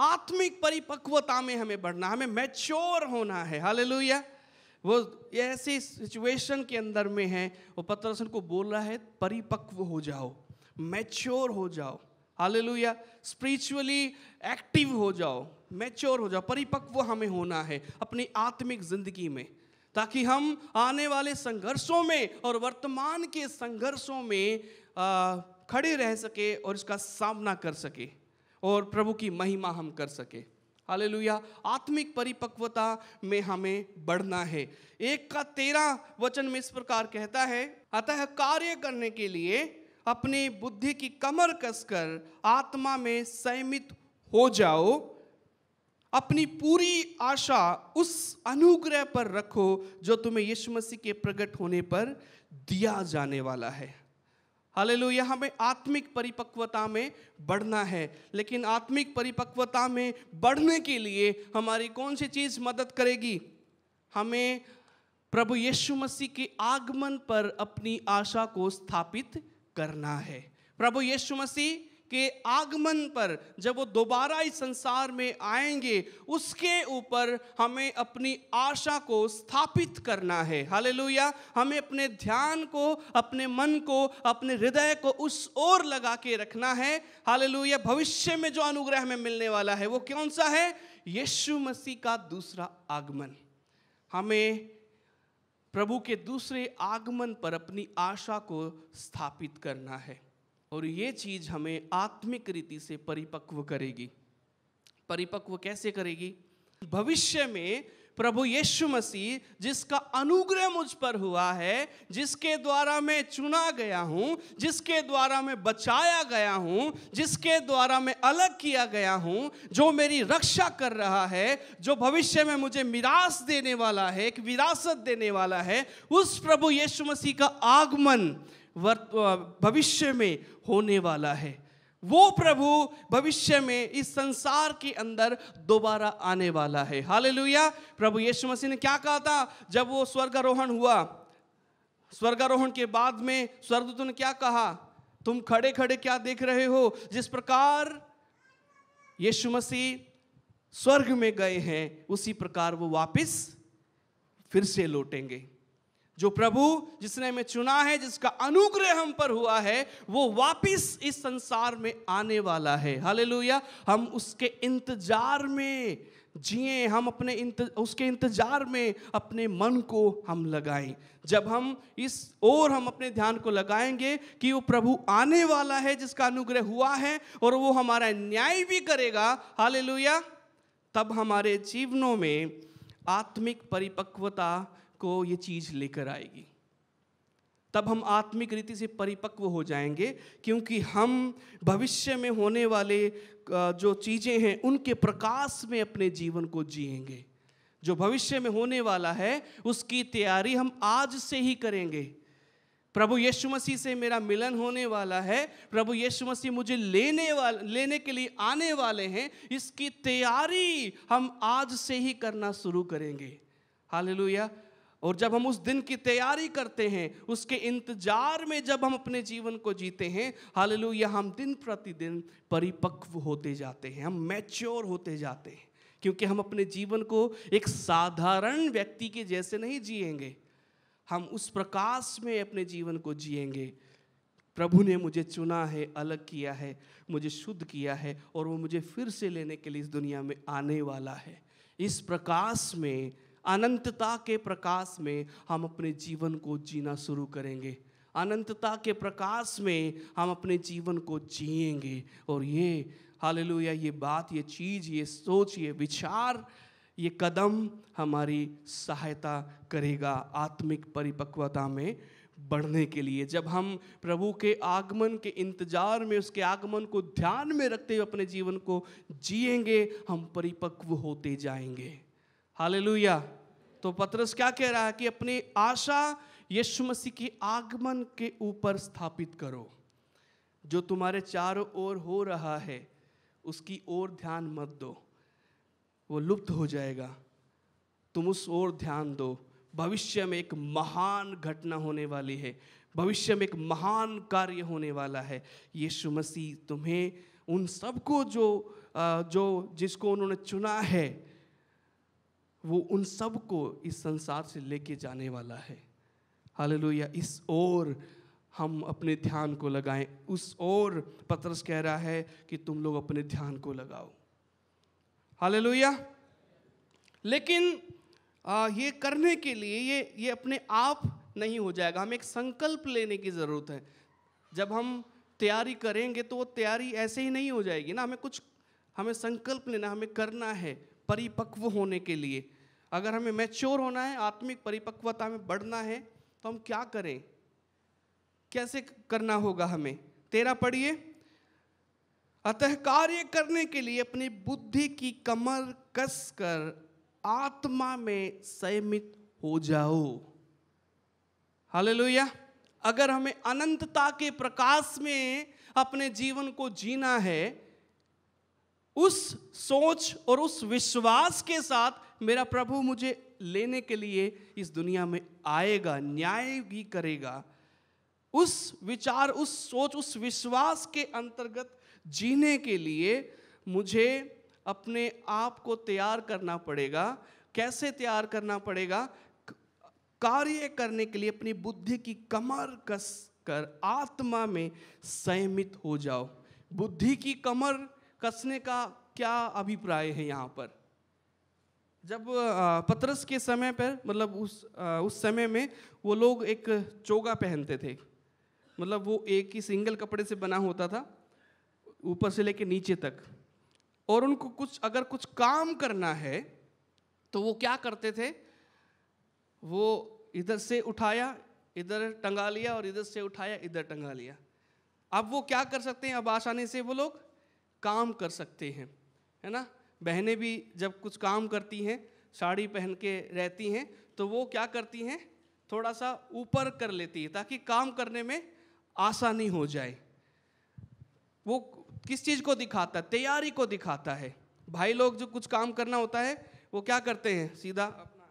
आत्मिक परिपक्वता में हमें बढ़ना हमें मैच्योर होना है हाल वो ऐसी सिचुएशन के अंदर में है वो पत्रसन को बोल रहा है परिपक्व हो जाओ मैच्योर हो जाओ हाल स्पिरिचुअली एक्टिव हो जाओ मैच्योर हो जाओ परिपक्व हमें होना है अपनी आत्मिक जिंदगी में ताकि हम आने वाले संघर्षों में और वर्तमान के संघर्षों में आ, खड़े रह सके और इसका सामना कर सके और प्रभु की महिमा हम कर सके हाल आत्मिक परिपक्वता में हमें बढ़ना है एक का तेरा वचन में इस प्रकार कहता है अतः कार्य करने के लिए अपनी बुद्धि की कमर कसकर आत्मा में संयमित हो जाओ अपनी पूरी आशा उस अनुग्रह पर रखो जो तुम्हें यीशु मसीह के प्रकट होने पर दिया जाने वाला है हालेलुया हमें आत्मिक परिपक्वता में बढ़ना है लेकिन आत्मिक परिपक्वता में बढ़ने के लिए हमारी कौन सी चीज़ मदद करेगी हमें प्रभु यीशु मसीह के आगमन पर अपनी आशा को स्थापित करना है प्रभु यीशु मसीह के आगमन पर जब वो दोबारा इस संसार में आएंगे उसके ऊपर हमें अपनी आशा को स्थापित करना है हाले हमें अपने ध्यान को अपने मन को अपने हृदय को उस ओर लगा के रखना है हाले भविष्य में जो अनुग्रह हमें मिलने वाला है वो कौन सा है यीशु मसीह का दूसरा आगमन हमें प्रभु के दूसरे आगमन पर अपनी आशा को स्थापित करना है और ये चीज़ हमें आत्मिक रीति से परिपक्व करेगी परिपक्व कैसे करेगी भविष्य में प्रभु यीशु मसीह जिसका अनुग्रह मुझ पर हुआ है जिसके द्वारा मैं चुना गया हूँ जिसके द्वारा मैं बचाया गया हूँ जिसके द्वारा मैं अलग किया गया हूँ जो मेरी रक्षा कर रहा है जो भविष्य में मुझे मिरास देने वाला है एक विरासत देने वाला है उस प्रभु यीशु मसीह का आगमन वर्त भविष्य में होने वाला है वो प्रभु भविष्य में इस संसार के अंदर दोबारा आने वाला है हालेलुया प्रभु यीशु मसीह ने क्या कहा था जब वो स्वर्गारोहण हुआ स्वर्गारोहण के बाद में तो ने क्या कहा तुम खड़े खड़े क्या देख रहे हो जिस प्रकार यीशु मसीह स्वर्ग में गए हैं उसी प्रकार वो वापस फिर से लौटेंगे जो प्रभु जिसने हमें चुना है जिसका अनुग्रह हम पर हुआ है वो वापिस इस संसार में आने वाला है हाले हम उसके इंतजार में जिए हम अपने इंत, उसके इंतजार में अपने मन को हम लगाएं जब हम इस ओर हम अपने ध्यान को लगाएंगे कि वो प्रभु आने वाला है जिसका अनुग्रह हुआ है और वो हमारा न्याय भी करेगा हाले तब हमारे जीवनों में आत्मिक परिपक्वता को ये चीज़ लेकर आएगी तब हम आत्मिक रीति से परिपक्व हो जाएंगे क्योंकि हम भविष्य में होने वाले जो चीज़ें हैं उनके प्रकाश में अपने जीवन को जिएंगे जो भविष्य में होने वाला है उसकी तैयारी हम आज से ही करेंगे प्रभु यीशु मसीह से मेरा मिलन होने वाला है प्रभु यीशु मसीह मुझे लेने वाले लेने के लिए आने वाले हैं इसकी तैयारी हम आज से ही करना शुरू करेंगे हालेलुया और जब हम उस दिन की तैयारी करते हैं उसके इंतजार में जब हम अपने जीवन को जीते हैं हाल हम दिन प्रतिदिन परिपक्व होते जाते हैं हम मैच्योर होते जाते हैं क्योंकि हम अपने जीवन को एक साधारण व्यक्ति के जैसे नहीं जिएंगे हम उस प्रकाश में अपने जीवन को जिएंगे प्रभु ने मुझे चुना है अलग किया है मुझे शुद्ध किया है और वो मुझे फिर से लेने के लिए इस दुनिया में आने वाला है इस प्रकाश में अनंतता के प्रकाश में हम अपने जीवन को जीना शुरू करेंगे अनंतता के प्रकाश में हम अपने जीवन को जिएंगे और ये लोया ये बात ये चीज़ ये सोच ये विचार ये कदम हमारी सहायता करेगा आत्मिक परिपक्वता में बढ़ने के लिए जब हम प्रभु के आगमन के इंतजार में उसके आगमन को ध्यान में रखते हुए अपने जीवन को जिएंगे हम परिपक्व होते जाएंगे हालेलुया तो पतरस क्या कह रहा है कि अपनी आशा यीशु मसीह के आगमन के ऊपर स्थापित करो जो तुम्हारे चारों ओर हो रहा है उसकी ओर ध्यान मत दो वो लुप्त हो जाएगा तुम उस ओर ध्यान दो भविष्य में एक महान घटना होने वाली है भविष्य में एक महान कार्य होने वाला है यीशु मसीह तुम्हें उन सबको जो जो जिसको उन्होंने चुना है वो उन सब को इस संसार से लेके जाने वाला है हाल इस ओर हम अपने ध्यान को लगाएं उस ओर पत्रस कह रहा है कि तुम लोग अपने ध्यान को लगाओ हाल लेकिन आ, ये करने के लिए ये ये अपने आप नहीं हो जाएगा हमें एक संकल्प लेने की ज़रूरत है जब हम तैयारी करेंगे तो वो तैयारी ऐसे ही नहीं हो जाएगी ना हमें कुछ हमें संकल्प लेना हमें करना है परिपक्व होने के लिए अगर हमें मैच्योर होना है आत्मिक परिपक्वता में बढ़ना है तो हम क्या करें कैसे करना होगा हमें तेरा पढ़िए अतः कार्य करने के लिए अपनी बुद्धि की कमर कसकर आत्मा में संयमित हो जाओ हालेलुया अगर हमें अनंतता के प्रकाश में अपने जीवन को जीना है उस सोच और उस विश्वास के साथ मेरा प्रभु मुझे लेने के लिए इस दुनिया में आएगा न्याय भी करेगा उस विचार उस सोच उस विश्वास के अंतर्गत जीने के लिए मुझे अपने आप को तैयार करना पड़ेगा कैसे तैयार करना पड़ेगा कार्य करने के लिए अपनी बुद्धि की कमर कस कर आत्मा में संयमित हो जाओ बुद्धि की कमर कसने का क्या अभिप्राय है यहाँ पर जब पतरस के समय पर मतलब उस उस समय में वो लोग एक चोगा पहनते थे मतलब वो एक ही सिंगल कपड़े से बना होता था ऊपर से लेके नीचे तक और उनको कुछ अगर कुछ काम करना है तो वो क्या करते थे वो इधर से उठाया इधर टंगा लिया और इधर से उठाया इधर टंगा लिया अब वो क्या कर सकते हैं अब आसानी से वो लोग काम कर सकते हैं है ना बहनें भी जब कुछ काम करती हैं साड़ी पहन के रहती हैं तो वो क्या करती हैं थोड़ा सा ऊपर कर लेती है ताकि काम करने में आसानी हो जाए वो किस चीज़ को दिखाता है तैयारी को दिखाता है भाई लोग जो कुछ काम करना होता है वो क्या करते हैं सीधा अपना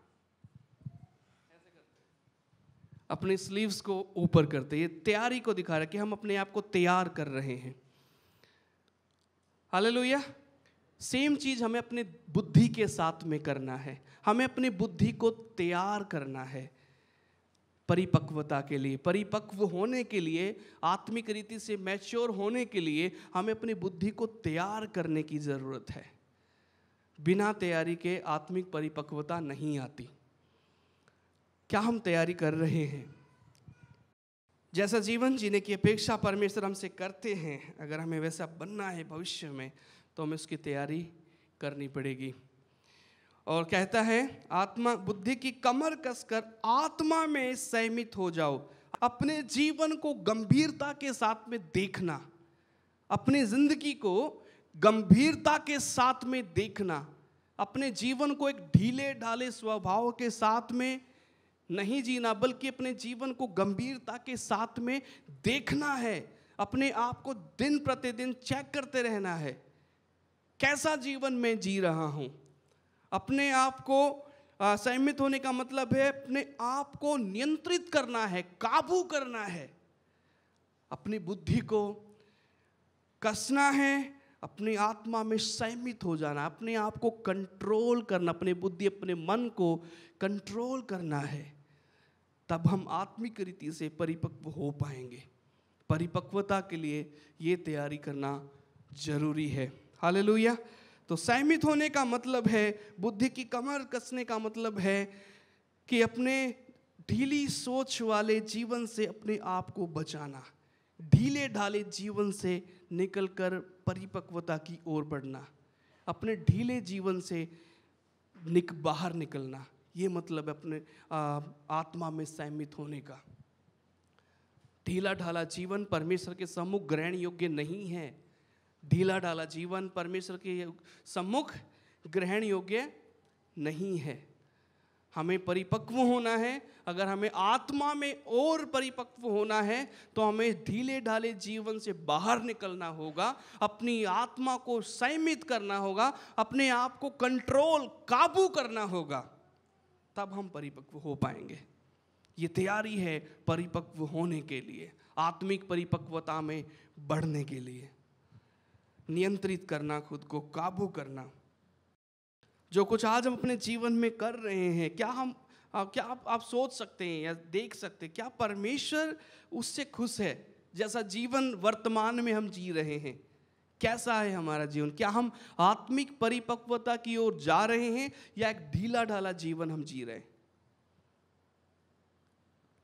अपने स्लीव्स को ऊपर करते हैं तैयारी को दिखा रहा है कि हम अपने आप को तैयार कर रहे हैं हालेलुया सेम चीज हमें अपने बुद्धि के साथ में करना है हमें अपनी बुद्धि को तैयार करना है परिपक्वता के लिए परिपक्व होने के लिए आत्मिक रीति से मैच्योर होने के लिए हमें अपनी बुद्धि को तैयार करने की ज़रूरत है बिना तैयारी के आत्मिक परिपक्वता नहीं आती क्या हम तैयारी कर रहे हैं जैसा जीवन जीने की अपेक्षा परमेश्वर हमसे करते हैं अगर हमें वैसा बनना है भविष्य में तो हमें उसकी तैयारी करनी पड़ेगी और कहता है आत्मा बुद्धि की कमर कसकर आत्मा में सहमित हो जाओ अपने जीवन को गंभीरता के साथ में देखना अपनी जिंदगी को गंभीरता के साथ में देखना अपने जीवन को एक ढीले ढाले स्वभाव के साथ में नहीं जीना बल्कि अपने जीवन को गंभीरता के साथ में देखना है अपने आप को दिन प्रतिदिन चेक करते रहना है कैसा जीवन मैं जी रहा हूँ अपने आप को सहमित होने का मतलब है अपने आप को नियंत्रित करना है काबू करना है अपनी बुद्धि को कसना है अपनी आत्मा में सहमित हो जाना अपने आप को कंट्रोल करना अपने बुद्धि अपने मन को कंट्रोल करना है तब हम आत्मिक रीति से परिपक्व हो पाएंगे परिपक्वता के लिए ये तैयारी करना जरूरी है हालेलुया तो सहमित होने का मतलब है बुद्धि की कमर कसने का मतलब है कि अपने ढीली सोच वाले जीवन से अपने आप को बचाना ढीले ढाले जीवन से निकलकर परिपक्वता की ओर बढ़ना अपने ढीले जीवन से निक बाहर निकलना ये मतलब है अपने आ, आत्मा में सहमित होने का ढीला ढाला जीवन परमेश्वर के सम्मुख ग्रहण योग्य नहीं है ढीला ढाला जीवन परमेश्वर के सम्मुख ग्रहण योग्य नहीं है हमें परिपक्व होना है अगर हमें आत्मा में और परिपक्व होना है तो हमें ढीले ढाले जीवन से बाहर निकलना होगा अपनी आत्मा को संयमित करना होगा अपने आप को कंट्रोल काबू करना होगा तब हम परिपक्व हो पाएंगे ये तैयारी है परिपक्व होने के लिए आत्मिक परिपक्वता में बढ़ने के लिए नियंत्रित करना खुद को काबू करना जो कुछ आज हम अपने जीवन में कर रहे हैं क्या हम आ, क्या आप आप सोच सकते हैं या देख सकते हैं क्या परमेश्वर उससे खुश है जैसा जीवन वर्तमान में हम जी रहे हैं कैसा है हमारा जीवन क्या हम आत्मिक परिपक्वता की ओर जा रहे हैं या एक ढीला ढाला जीवन हम जी रहे हैं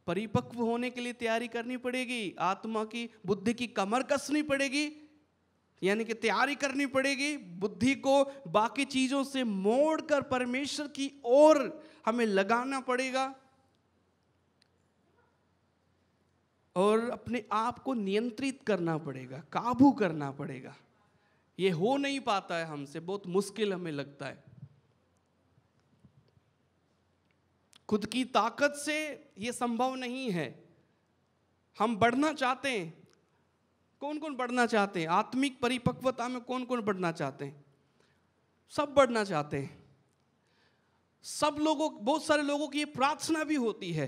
परिपक्व होने के लिए तैयारी करनी पड़ेगी आत्मा की बुद्धि की कमर कसनी पड़ेगी यानी कि तैयारी करनी पड़ेगी बुद्धि को बाकी चीज़ों से मोड़कर परमेश्वर की ओर हमें लगाना पड़ेगा और अपने आप को नियंत्रित करना पड़ेगा काबू करना पड़ेगा ये हो नहीं पाता है हमसे बहुत मुश्किल हमें लगता है खुद की ताकत से ये संभव नहीं है हम बढ़ना चाहते हैं कौन कौन बढ़ना चाहते हैं आत्मिक परिपक्वता में कौन कौन बढ़ना चाहते हैं सब बढ़ना चाहते हैं सब लोगों बहुत सारे लोगों की ये प्रार्थना भी होती है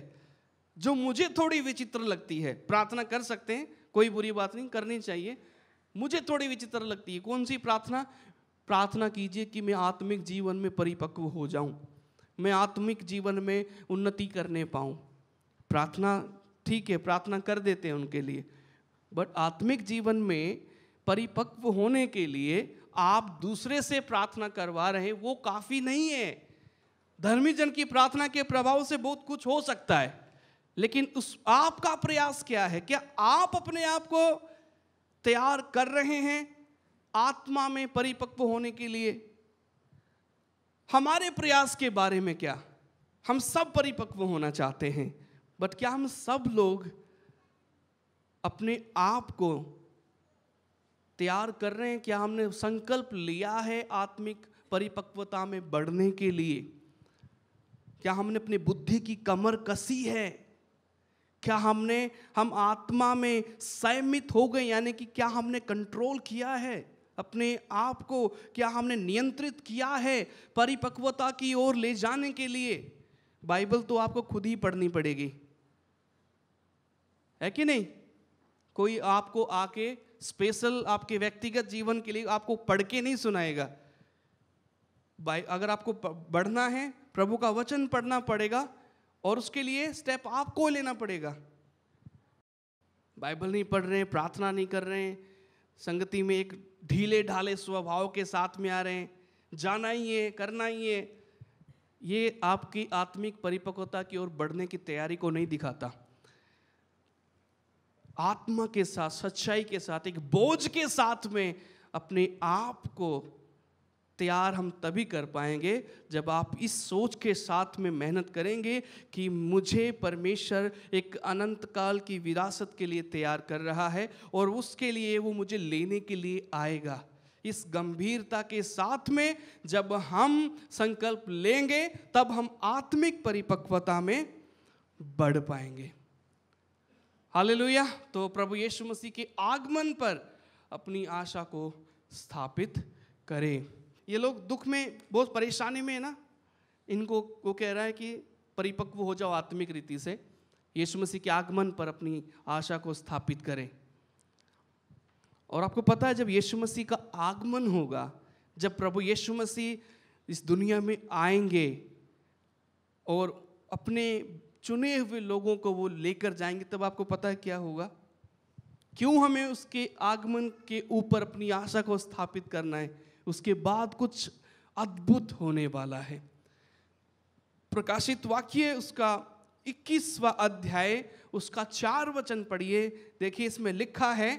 जो मुझे थोड़ी विचित्र लगती है प्रार्थना कर सकते हैं कोई बुरी बात नहीं करनी चाहिए मुझे थोड़ी विचित्र लगती है कौन सी प्रार्थना प्रार्थना कीजिए कि मैं आत्मिक जीवन में परिपक्व हो जाऊं मैं आत्मिक जीवन में उन्नति करने पाऊं प्रार्थना ठीक है प्रार्थना कर देते हैं उनके लिए बट आत्मिक जीवन में परिपक्व होने के लिए आप दूसरे से प्रार्थना करवा रहे हैं वो काफ़ी नहीं है धर्मी जन की प्रार्थना के प्रभाव से बहुत कुछ हो सकता है लेकिन उस आपका प्रयास क्या है क्या आप अपने आप को तैयार कर रहे हैं आत्मा में परिपक्व होने के लिए हमारे प्रयास के बारे में क्या हम सब परिपक्व होना चाहते हैं बट क्या हम सब लोग अपने आप को तैयार कर रहे हैं क्या हमने संकल्प लिया है आत्मिक परिपक्वता में बढ़ने के लिए क्या हमने अपनी बुद्धि की कमर कसी है क्या हमने हम आत्मा में संयमित हो गए यानी कि क्या हमने कंट्रोल किया है अपने आप को क्या हमने नियंत्रित किया है परिपक्वता की ओर ले जाने के लिए बाइबल तो आपको खुद ही पढ़नी पड़ेगी है कि नहीं कोई आपको आके स्पेशल आपके व्यक्तिगत जीवन के लिए आपको पढ़ के नहीं सुनाएगा अगर आपको बढ़ना है प्रभु का वचन पढ़ना पड़ेगा और उसके लिए स्टेप आपको लेना पड़ेगा बाइबल नहीं पढ़ रहे हैं प्रार्थना नहीं कर रहे हैं संगति में एक ढीले ढाले स्वभाव के साथ में आ रहे हैं जाना ही है करना ही है ये आपकी आत्मिक परिपक्वता की ओर बढ़ने की तैयारी को नहीं दिखाता आत्मा के साथ सच्चाई के साथ एक बोझ के साथ में अपने आप को तैयार हम तभी कर पाएंगे जब आप इस सोच के साथ में मेहनत करेंगे कि मुझे परमेश्वर एक अनंत काल की विरासत के लिए तैयार कर रहा है और उसके लिए वो मुझे लेने के लिए आएगा इस गंभीरता के साथ में जब हम संकल्प लेंगे तब हम आत्मिक परिपक्वता में बढ़ पाएंगे हालेलुया तो प्रभु यीशु मसीह के आगमन पर अपनी आशा को स्थापित करें ये लोग दुख में बहुत परेशानी में है ना इनको वो कह रहा है कि परिपक्व हो जाओ आत्मिक रीति से यीशु मसीह के आगमन पर अपनी आशा को स्थापित करें और आपको पता है जब यीशु मसीह का आगमन होगा जब प्रभु यीशु मसीह इस दुनिया में आएंगे और अपने चुने हुए लोगों को वो लेकर जाएंगे तब आपको पता है क्या होगा क्यों हमें उसके आगमन के ऊपर अपनी आशा को स्थापित करना है उसके बाद कुछ अद्भुत होने वाला है प्रकाशित वाक्य उसका 21वां अध्याय उसका चार वचन पढ़िए देखिए इसमें लिखा है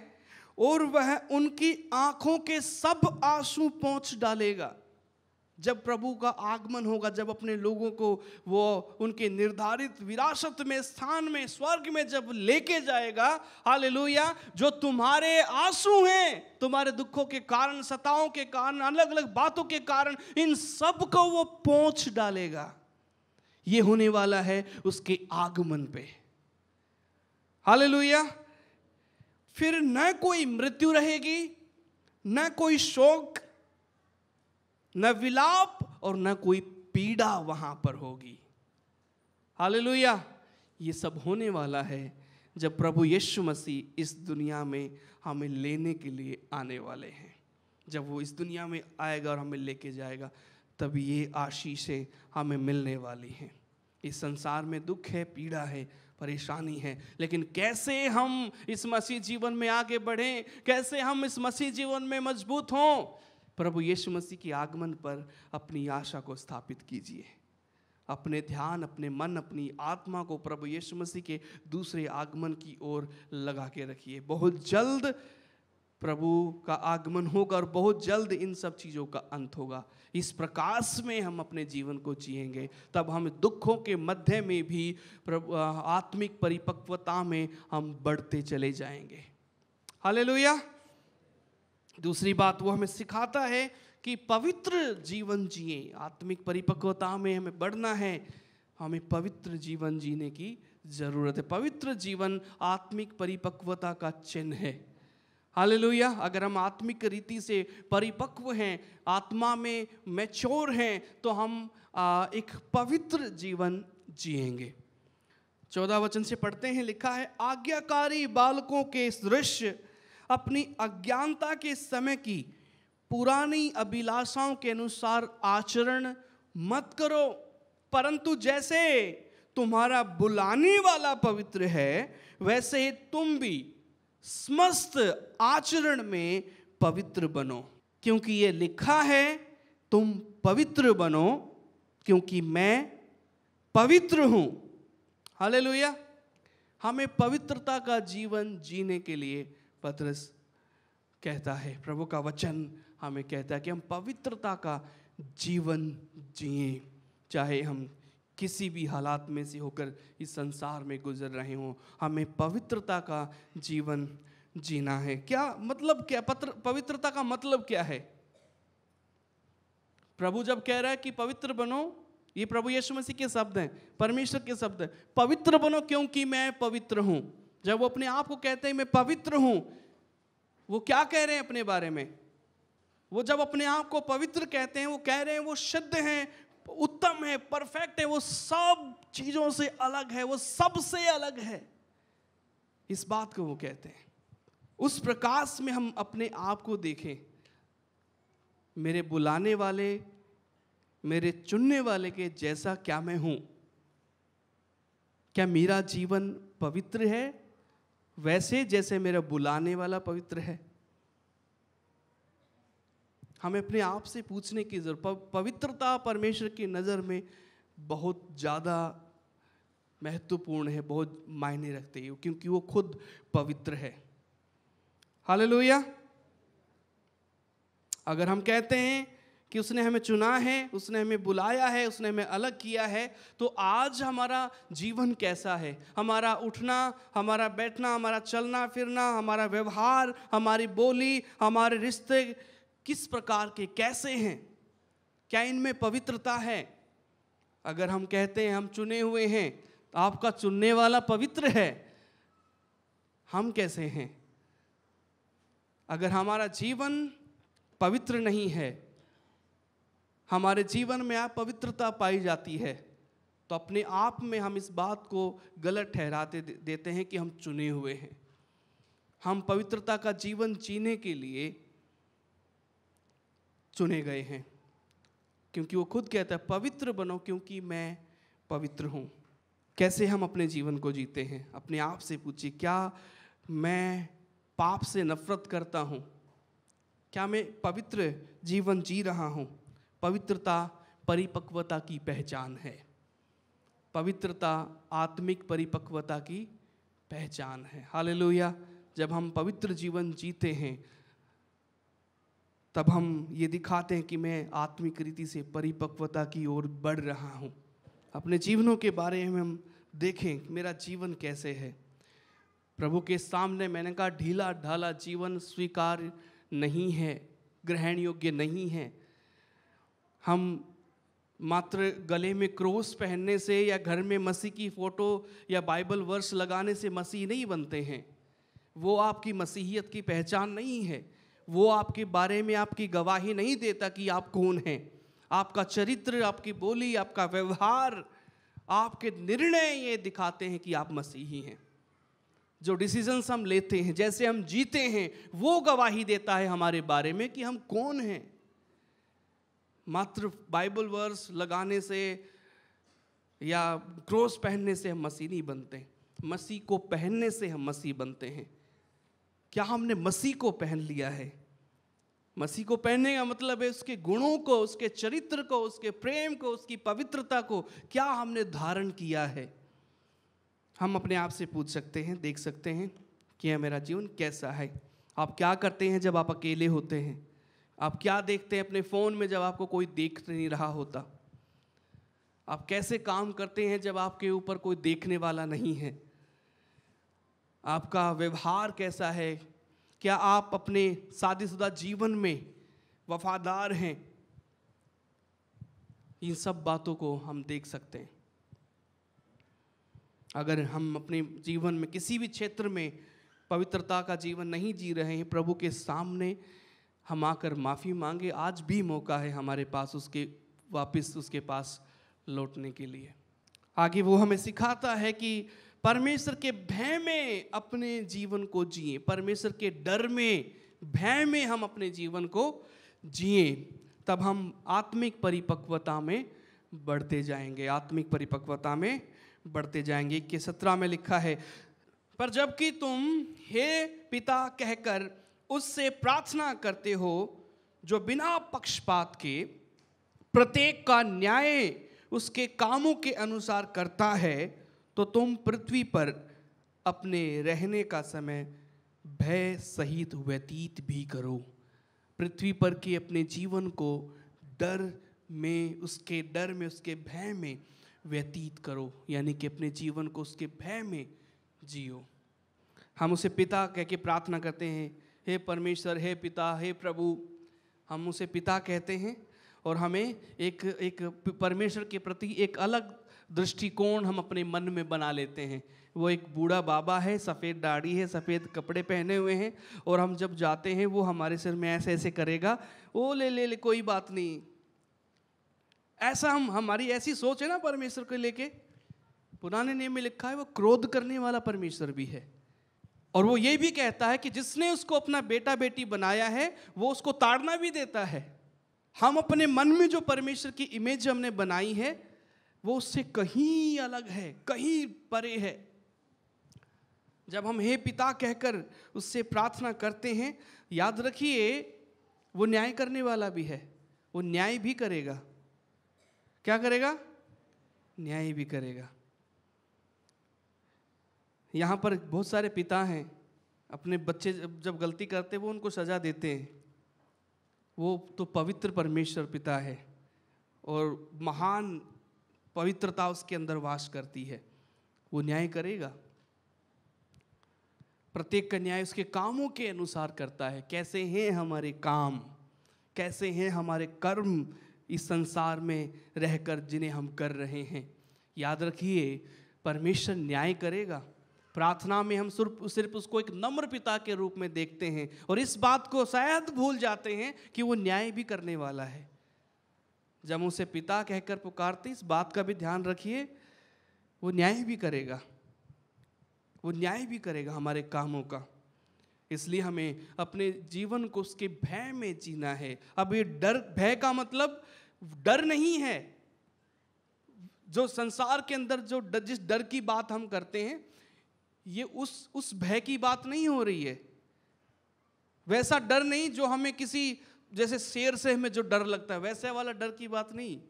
और वह उनकी आंखों के सब आंसू पहुंच डालेगा जब प्रभु का आगमन होगा जब अपने लोगों को वो उनके निर्धारित विरासत में स्थान में स्वर्ग में जब लेके जाएगा हाल जो तुम्हारे आंसू हैं तुम्हारे दुखों के कारण सताओं के कारण अलग अलग बातों के कारण इन सब को वो पहुंच डालेगा ये होने वाला है उसके आगमन पे हाल फिर न कोई मृत्यु रहेगी न कोई शोक न विलाप और न कोई पीड़ा वहां पर होगी हालेलुया ये सब होने वाला है जब प्रभु यीशु मसीह इस दुनिया में हमें लेने के लिए आने वाले हैं जब वो इस दुनिया में आएगा और हमें लेके जाएगा तब ये आशीषें हमें मिलने वाली हैं इस संसार में दुख है पीड़ा है परेशानी है लेकिन कैसे हम इस मसीह जीवन में आगे बढ़ें कैसे हम इस मसीह जीवन में मजबूत हों प्रभु यीशु मसीह के आगमन पर अपनी आशा को स्थापित कीजिए अपने ध्यान अपने मन अपनी आत्मा को प्रभु यीशु मसीह के दूसरे आगमन की ओर लगा के रखिए बहुत जल्द प्रभु का आगमन होगा और बहुत जल्द इन सब चीज़ों का अंत होगा इस प्रकाश में हम अपने जीवन को जिएंगे तब हम दुखों के मध्य में भी प्रभु आत्मिक परिपक्वता में हम बढ़ते चले जाएंगे लोहिया दूसरी बात वो हमें सिखाता है कि पवित्र जीवन जिए आत्मिक परिपक्वता में हमें बढ़ना है हमें पवित्र जीवन जीने की ज़रूरत है पवित्र जीवन आत्मिक परिपक्वता का चिन्ह है हालेलुया अगर हम आत्मिक रीति से परिपक्व हैं आत्मा में मैच्योर हैं तो हम एक पवित्र जीवन जिएंगे चौदह वचन से पढ़ते हैं लिखा है आज्ञाकारी बालकों के दृश्य अपनी अज्ञानता के समय की पुरानी अभिलाषाओं के अनुसार आचरण मत करो परंतु जैसे तुम्हारा बुलाने वाला पवित्र है वैसे ही तुम भी समस्त आचरण में पवित्र बनो क्योंकि ये लिखा है तुम पवित्र बनो क्योंकि मैं पवित्र हूं हालेलुया हमें पवित्रता का जीवन जीने के लिए पत्रस कहता है प्रभु का वचन हमें कहता है कि हम पवित्रता का जीवन जिए चाहे हम किसी भी हालात में से होकर इस संसार में गुजर रहे हों हमें पवित्रता का जीवन जीना है क्या मतलब क्या पत्र पवित्रता का मतलब क्या है प्रभु जब कह रहा है कि पवित्र बनो ये प्रभु यीशु मसीह के शब्द हैं परमेश्वर के शब्द हैं पवित्र बनो क्योंकि मैं पवित्र हूँ जब वो अपने आप को कहते हैं मैं पवित्र हूं वो क्या कह रहे हैं अपने बारे में वो जब अपने आप को पवित्र कहते हैं वो कह रहे हैं वो शुद्ध हैं उत्तम है परफेक्ट है वो सब चीजों से अलग है वो सबसे अलग है इस बात को वो कहते हैं उस प्रकाश में हम अपने आप को देखें मेरे बुलाने वाले मेरे चुनने वाले के जैसा क्या मैं हूं क्या मेरा जीवन पवित्र है वैसे जैसे मेरा बुलाने वाला पवित्र है हमें अपने आप से पूछने की जरूरत पवित्रता परमेश्वर की नज़र में बहुत ज़्यादा महत्वपूर्ण है बहुत मायने रखते हैं क्योंकि वो खुद पवित्र है हाल अगर हम कहते हैं कि उसने हमें चुना है उसने हमें बुलाया है उसने हमें अलग किया है तो आज हमारा जीवन कैसा है हमारा उठना हमारा बैठना हमारा चलना फिरना हमारा व्यवहार हमारी बोली हमारे रिश्ते किस प्रकार के कैसे हैं क्या इनमें पवित्रता है अगर हम कहते हैं हम चुने हुए हैं तो आपका चुनने वाला पवित्र है हम कैसे हैं अगर हमारा जीवन पवित्र नहीं है हमारे जीवन में आप पवित्रता पाई जाती है तो अपने आप में हम इस बात को गलत ठहराते देते हैं कि हम चुने हुए हैं हम पवित्रता का जीवन जीने के लिए चुने गए हैं क्योंकि वो खुद कहता है पवित्र बनो क्योंकि मैं पवित्र हूँ कैसे हम अपने जीवन को जीते हैं अपने आप से पूछिए क्या मैं पाप से नफरत करता हूँ क्या मैं पवित्र जीवन जी रहा हूँ पवित्रता परिपक्वता की पहचान है पवित्रता आत्मिक परिपक्वता की पहचान है हाल जब हम पवित्र जीवन जीते हैं तब हम ये दिखाते हैं कि मैं आत्मिक रीति से परिपक्वता की ओर बढ़ रहा हूँ अपने जीवनों के बारे में हम देखें मेरा जीवन कैसे है प्रभु के सामने मैंने कहा ढीला ढाला जीवन स्वीकार नहीं है ग्रहण योग्य नहीं है हम मात्र गले में क्रोस पहनने से या घर में मसीह की फ़ोटो या बाइबल वर्स लगाने से मसीह नहीं बनते हैं वो आपकी मसीहियत की पहचान नहीं है वो आपके बारे में आपकी गवाही नहीं देता कि आप कौन हैं आपका चरित्र आपकी बोली आपका व्यवहार आपके निर्णय ये दिखाते हैं कि आप मसीही हैं जो डिसीजंस हम लेते हैं जैसे हम जीते हैं वो गवाही देता है हमारे बारे में कि हम कौन हैं मात्र बाइबल वर्स लगाने से या क्रोस पहनने से हम मसीह नहीं बनते मसीह को पहनने से हम मसीह बनते हैं क्या हमने मसीह को पहन लिया है मसीह को पहनने का मतलब है उसके गुणों को उसके चरित्र को उसके प्रेम को उसकी पवित्रता को क्या हमने धारण किया है हम अपने आप से पूछ सकते हैं देख सकते हैं कि यह मेरा जीवन कैसा है आप क्या करते हैं जब आप अकेले होते हैं आप क्या देखते हैं अपने फ़ोन में जब आपको कोई देख नहीं रहा होता आप कैसे काम करते हैं जब आपके ऊपर कोई देखने वाला नहीं है आपका व्यवहार कैसा है क्या आप अपने शादीशुदा जीवन में वफादार हैं इन सब बातों को हम देख सकते हैं अगर हम अपने जीवन में किसी भी क्षेत्र में पवित्रता का जीवन नहीं जी रहे हैं प्रभु के सामने हम आकर माफ़ी मांगे आज भी मौका है हमारे पास उसके वापस उसके पास लौटने के लिए आगे वो हमें सिखाता है कि परमेश्वर के भय में अपने जीवन को जिए परमेश्वर के डर में भय में हम अपने जीवन को जिए तब हम आत्मिक परिपक्वता में बढ़ते जाएंगे आत्मिक परिपक्वता में बढ़ते जाएंगे के सत्रह में लिखा है पर जबकि तुम हे पिता कहकर उससे प्रार्थना करते हो जो बिना पक्षपात के प्रत्येक का न्याय उसके कामों के अनुसार करता है तो तुम पृथ्वी पर अपने रहने का समय भय सहित व्यतीत भी करो पृथ्वी पर के अपने जीवन को डर में उसके डर में उसके भय में व्यतीत करो यानी कि अपने जीवन को उसके भय में जियो हम उसे पिता कह के प्रार्थना करते हैं हे परमेश्वर हे पिता हे प्रभु हम उसे पिता कहते हैं और हमें एक एक परमेश्वर के प्रति एक अलग दृष्टिकोण हम अपने मन में बना लेते हैं वो एक बूढ़ा बाबा है सफ़ेद दाढ़ी है सफ़ेद कपड़े पहने हुए हैं और हम जब जाते हैं वो हमारे सिर में ऐसे ऐसे करेगा ओ ले ले ले कोई बात नहीं ऐसा हम हमारी ऐसी सोच है ना परमेश्वर को लेके पुराने नियम में लिखा है वो क्रोध करने वाला परमेश्वर भी है और वो ये भी कहता है कि जिसने उसको अपना बेटा बेटी बनाया है वो उसको ताड़ना भी देता है हम अपने मन में जो परमेश्वर की इमेज हमने बनाई है वो उससे कहीं अलग है कहीं परे है जब हम हे पिता कहकर उससे प्रार्थना करते हैं याद रखिए वो न्याय करने वाला भी है वो न्याय भी करेगा क्या करेगा न्याय भी करेगा यहाँ पर बहुत सारे पिता हैं अपने बच्चे जब गलती करते वो उनको सज़ा देते हैं वो तो पवित्र परमेश्वर पिता है और महान पवित्रता उसके अंदर वास करती है वो न्याय करेगा प्रत्येक का न्याय उसके कामों के अनुसार करता है कैसे हैं हमारे काम कैसे हैं हमारे कर्म इस संसार में रहकर जिन्हें हम कर रहे हैं याद रखिए परमेश्वर न्याय करेगा प्रार्थना में हम सिर्फ सिर्फ उसको एक नम्र पिता के रूप में देखते हैं और इस बात को शायद भूल जाते हैं कि वो न्याय भी करने वाला है जब उसे पिता कहकर पुकारते इस बात का भी ध्यान रखिए वो न्याय भी करेगा वो न्याय भी करेगा हमारे कामों का इसलिए हमें अपने जीवन को उसके भय में जीना है अब ये डर भय का मतलब डर नहीं है जो संसार के अंदर जो डर, जिस डर की बात हम करते हैं ये उस उस भय की बात नहीं हो रही है वैसा डर नहीं जो हमें किसी जैसे शेर से हमें जो डर लगता है वैसे वाला डर की बात नहीं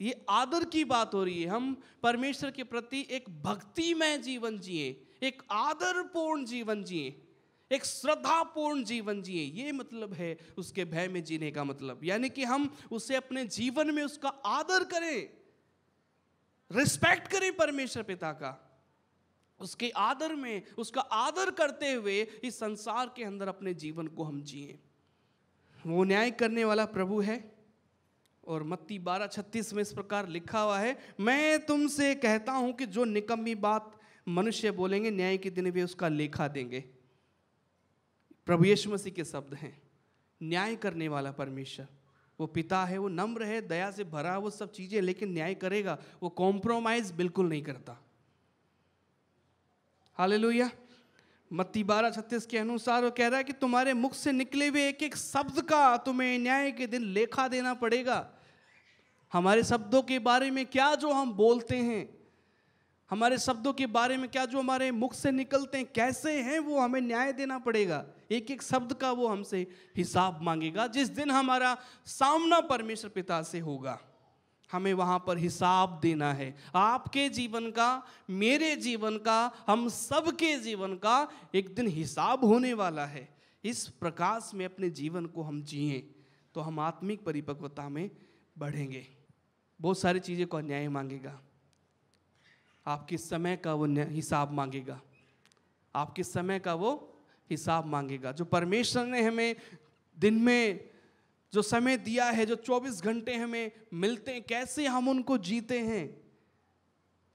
ये आदर की बात हो रही है हम परमेश्वर के प्रति एक भक्तिमय जीवन जिए एक आदरपूर्ण जीवन जिए एक श्रद्धापूर्ण जीवन जिए ये मतलब है उसके भय में जीने का मतलब यानी कि हम उसे अपने जीवन में उसका आदर करें रिस्पेक्ट करें परमेश्वर पिता का उसके आदर में उसका आदर करते हुए इस संसार के अंदर अपने जीवन को हम जिए वो न्याय करने वाला प्रभु है और मत्ती बारह छत्तीस में इस प्रकार लिखा हुआ है मैं तुमसे कहता हूं कि जो निकम्मी बात मनुष्य बोलेंगे न्याय के दिन भी उसका लेखा देंगे प्रभु यीशु मसीह के शब्द हैं न्याय करने वाला परमेश्वर वो पिता है वो नम्र है दया से भरा वो सब चीज़ें लेकिन न्याय करेगा वो कॉम्प्रोमाइज़ बिल्कुल नहीं करता लोहिया मत्ती बारह छत्तीस के अनुसार वो कह रहा है कि तुम्हारे मुख से निकले हुए एक एक शब्द का तुम्हें न्याय के दिन लेखा देना पड़ेगा हमारे शब्दों के बारे में क्या जो हम बोलते हैं हमारे शब्दों के बारे में क्या जो हमारे मुख से निकलते हैं कैसे हैं वो हमें न्याय देना पड़ेगा एक एक शब्द का वो हमसे हिसाब मांगेगा जिस दिन हमारा सामना परमेश्वर पिता से होगा हमें वहाँ पर हिसाब देना है आपके जीवन का मेरे जीवन का हम सबके जीवन का एक दिन हिसाब होने वाला है इस प्रकाश में अपने जीवन को हम जिए तो हम आत्मिक परिपक्वता में बढ़ेंगे बहुत सारी चीज़ें को अन्याय मांगेगा आपके समय का वो हिसाब मांगेगा आपके समय का वो हिसाब मांगेगा जो परमेश्वर ने हमें दिन में जो समय दिया है जो 24 घंटे हमें मिलते हैं कैसे हम उनको जीते हैं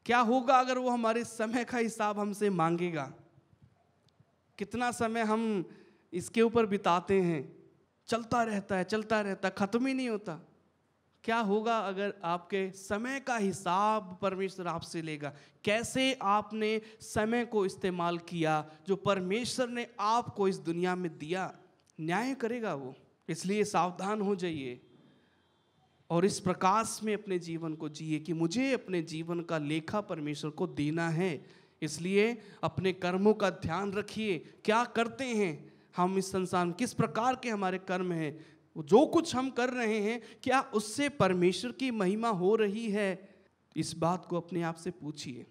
क्या होगा अगर वो हमारे समय का हिसाब हमसे मांगेगा कितना समय हम इसके ऊपर बिताते हैं चलता रहता है चलता रहता ख़त्म ही नहीं होता क्या होगा अगर आपके समय का हिसाब परमेश्वर आपसे लेगा कैसे आपने समय को इस्तेमाल किया जो परमेश्वर ने आपको इस दुनिया में दिया न्याय करेगा वो इसलिए सावधान हो जाइए और इस प्रकाश में अपने जीवन को जिए कि मुझे अपने जीवन का लेखा परमेश्वर को देना है इसलिए अपने कर्मों का ध्यान रखिए क्या करते हैं हम इस संसार में किस प्रकार के हमारे कर्म हैं जो कुछ हम कर रहे हैं क्या उससे परमेश्वर की महिमा हो रही है इस बात को अपने आप से पूछिए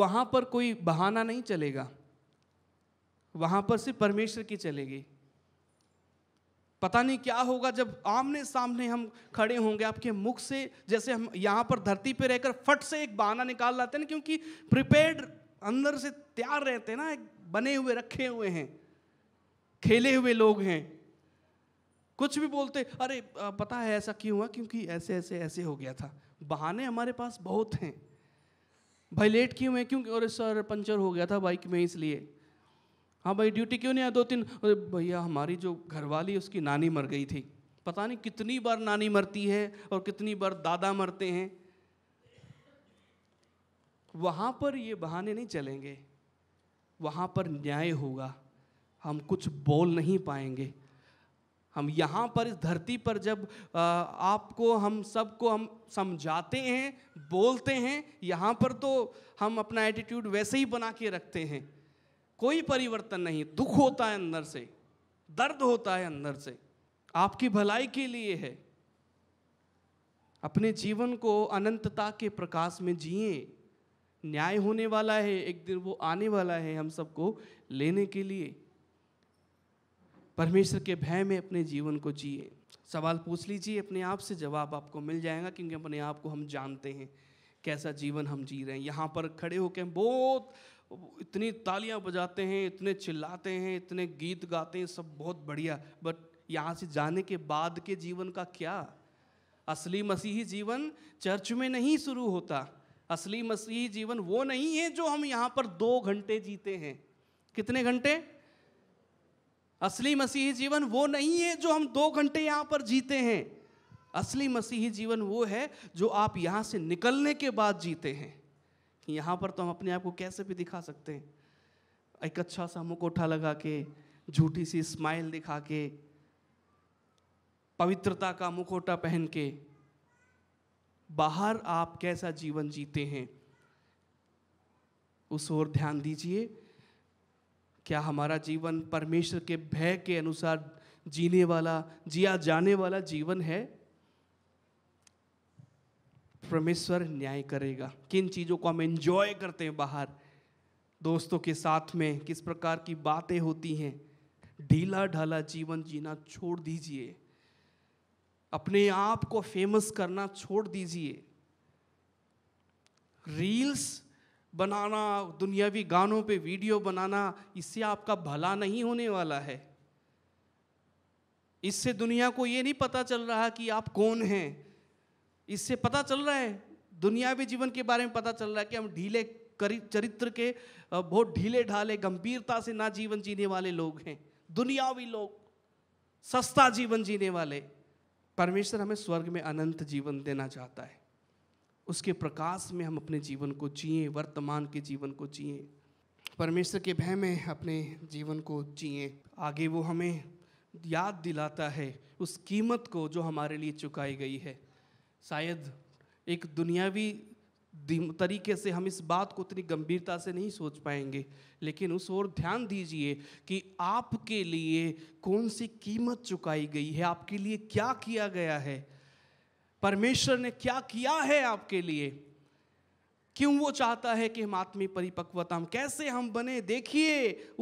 वहाँ पर कोई बहाना नहीं चलेगा वहाँ पर सिर्फ परमेश्वर की चलेगी पता नहीं क्या होगा जब आमने सामने हम खड़े होंगे आपके मुख से जैसे हम यहाँ पर धरती पर रहकर फट से एक बहाना निकाल लाते हैं क्योंकि प्रिपेयर्ड अंदर से तैयार रहते हैं ना एक बने हुए रखे हुए हैं खेले हुए लोग हैं कुछ भी बोलते अरे पता है ऐसा क्यों हुआ क्योंकि ऐसे ऐसे ऐसे हो गया था बहाने हमारे पास बहुत हैं भाई लेट क्यों है क्योंकि अरे सर पंचर हो गया था बाइक में इसलिए हाँ भाई ड्यूटी क्यों नहीं आया दो तीन भैया हमारी जो घरवाली उसकी नानी मर गई थी पता नहीं कितनी बार नानी मरती है और कितनी बार दादा मरते हैं वहाँ पर ये बहाने नहीं चलेंगे वहाँ पर न्याय होगा हम कुछ बोल नहीं पाएंगे हम यहाँ पर इस धरती पर जब आपको हम सबको हम समझाते हैं बोलते हैं यहाँ पर तो हम अपना एटीट्यूड वैसे ही बना के रखते हैं कोई परिवर्तन नहीं दुख होता है अंदर से दर्द होता है अंदर से आपकी भलाई के लिए है अपने जीवन को अनंतता के प्रकाश में जिए न्याय होने वाला है एक दिन वो आने वाला है हम सबको लेने के लिए परमेश्वर के भय में अपने जीवन को जिए सवाल पूछ लीजिए अपने आप से जवाब आपको मिल जाएगा क्योंकि अपने आप को हम जानते हैं कैसा जीवन हम जी रहे हैं यहाँ पर खड़े होकर हम बहुत इतनी तालियां बजाते हैं इतने चिल्लाते हैं इतने गीत गाते हैं सब बहुत बढ़िया बट यहाँ से जाने के बाद के जीवन का क्या असली मसीही जीवन चर्च में नहीं शुरू होता असली मसीही जीवन वो नहीं है जो हम यहाँ पर दो घंटे जीते हैं कितने घंटे असली मसीही जीवन वो नहीं है जो हम दो घंटे यहाँ पर जीते हैं असली मसीही जीवन वो है जो आप यहाँ से निकलने के बाद जीते हैं कि यहाँ पर तो हम अपने आप को कैसे भी दिखा सकते हैं एक अच्छा सा मुकोठा लगा के झूठी सी स्माइल दिखा के पवित्रता का मुकोटा पहन के बाहर आप कैसा जीवन जीते हैं उस ओर ध्यान दीजिए क्या हमारा जीवन परमेश्वर के भय के अनुसार जीने वाला जिया जाने वाला जीवन है परमेश्वर न्याय करेगा किन चीज़ों को हम एंजॉय करते हैं बाहर दोस्तों के साथ में किस प्रकार की बातें होती हैं ढीला ढाला जीवन जीना छोड़ दीजिए अपने आप को फेमस करना छोड़ दीजिए रील्स बनाना दुनियावी गानों पे वीडियो बनाना इससे आपका भला नहीं होने वाला है इससे दुनिया को ये नहीं पता चल रहा कि आप कौन हैं इससे पता चल रहा है दुनियावी जीवन के बारे में पता चल रहा है कि हम ढीले चरित्र के बहुत ढीले ढाले गंभीरता से ना जीवन जीने वाले लोग हैं दुनियावी लोग सस्ता जीवन जीने वाले परमेश्वर हमें स्वर्ग में अनंत जीवन देना चाहता है उसके प्रकाश में हम अपने जीवन को जिए वर्तमान के जीवन को जिए परमेश्वर के भय में अपने जीवन को जिए आगे वो हमें याद दिलाता है उस कीमत को जो हमारे लिए चुकाई गई है शायद एक दुनियावी तरीके से हम इस बात को उतनी गंभीरता से नहीं सोच पाएंगे लेकिन उस ओर ध्यान दीजिए कि आपके लिए कौन सी कीमत चुकाई गई है आपके लिए क्या किया गया है परमेश्वर ने क्या किया है आपके लिए क्यों वो चाहता है कि हम आत्मी परिपक्वता हम कैसे हम बने देखिए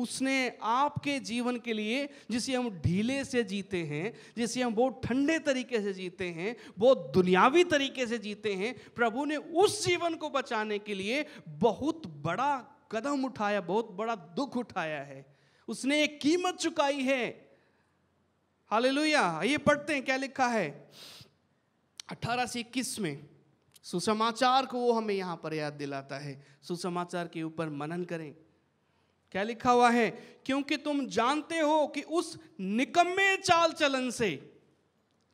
उसने आपके जीवन के लिए जिसे हम ढीले से जीते हैं जिसे हम बहुत ठंडे तरीके से जीते हैं बहुत दुनियावी तरीके से जीते हैं प्रभु ने उस जीवन को बचाने के लिए बहुत बड़ा कदम उठाया बहुत बड़ा दुख उठाया है उसने एक कीमत चुकाई है हाल ये पढ़ते हैं क्या लिखा है अठारह से इक्कीस में सुसमाचार को वो हमें यहाँ पर याद दिलाता है सुसमाचार के ऊपर मनन करें क्या लिखा हुआ है क्योंकि तुम जानते हो कि उस निकम्मे चाल चलन से